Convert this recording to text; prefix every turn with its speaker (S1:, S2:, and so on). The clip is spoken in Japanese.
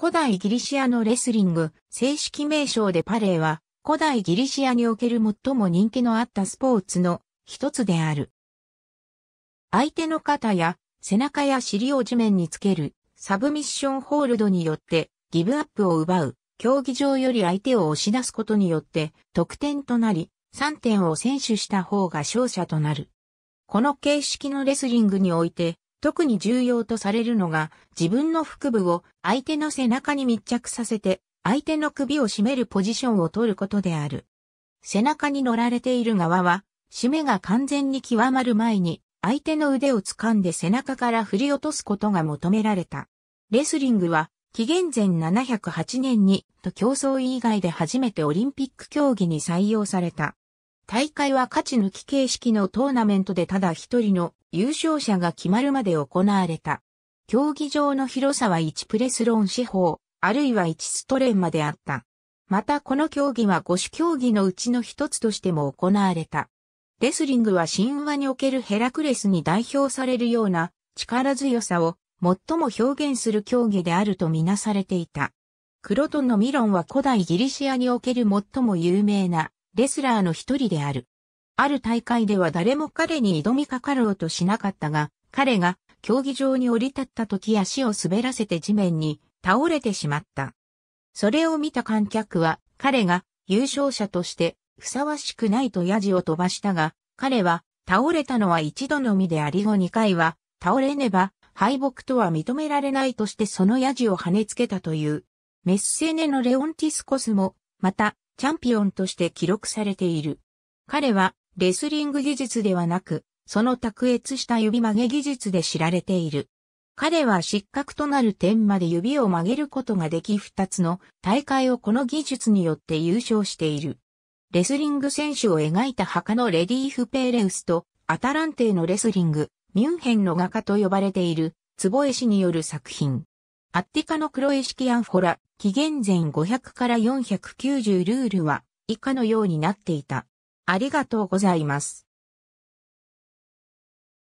S1: 古代ギリシアのレスリング、正式名称でパレーは、古代ギリシアにおける最も人気のあったスポーツの一つである。相手の肩や背中や尻を地面につけるサブミッションホールドによってギブアップを奪う競技場より相手を押し出すことによって得点となり3点を選取した方が勝者となる。この形式のレスリングにおいて特に重要とされるのが、自分の腹部を相手の背中に密着させて、相手の首を締めるポジションを取ることである。背中に乗られている側は、締めが完全に極まる前に、相手の腕を掴んで背中から振り落とすことが求められた。レスリングは、紀元前708年に、と競争以外で初めてオリンピック競技に採用された。大会は勝ち抜き形式のトーナメントでただ一人の優勝者が決まるまで行われた。競技場の広さは1プレスローン四方、あるいは1ストレンまであった。またこの競技は5種競技のうちの一つとしても行われた。レスリングは神話におけるヘラクレスに代表されるような力強さを最も表現する競技であるとみなされていた。クロトンのミロンは古代ギリシアにおける最も有名なレスラーの一人である。ある大会では誰も彼に挑みかかろうとしなかったが、彼が競技場に降り立った時足を滑らせて地面に倒れてしまった。それを見た観客は彼が優勝者としてふさわしくないとヤジを飛ばしたが、彼は倒れたのは一度のみであり後二回は倒れねば敗北とは認められないとしてそのヤジを跳ねつけたという。メッセネのレオンティスコスも、またチャンピオンとして記録されている。彼はレスリング技術ではなく、その卓越した指曲げ技術で知られている。彼は失格となる点まで指を曲げることができ2つの大会をこの技術によって優勝している。レスリング選手を描いた墓のレディーフ・ペーレウスとアタランテのレスリング、ミュンヘンの画家と呼ばれている、坪江氏による作品。アッティカの黒エシキアンフォラ、紀元前500から490ルールは以下のようになっていた。ありがとうございます。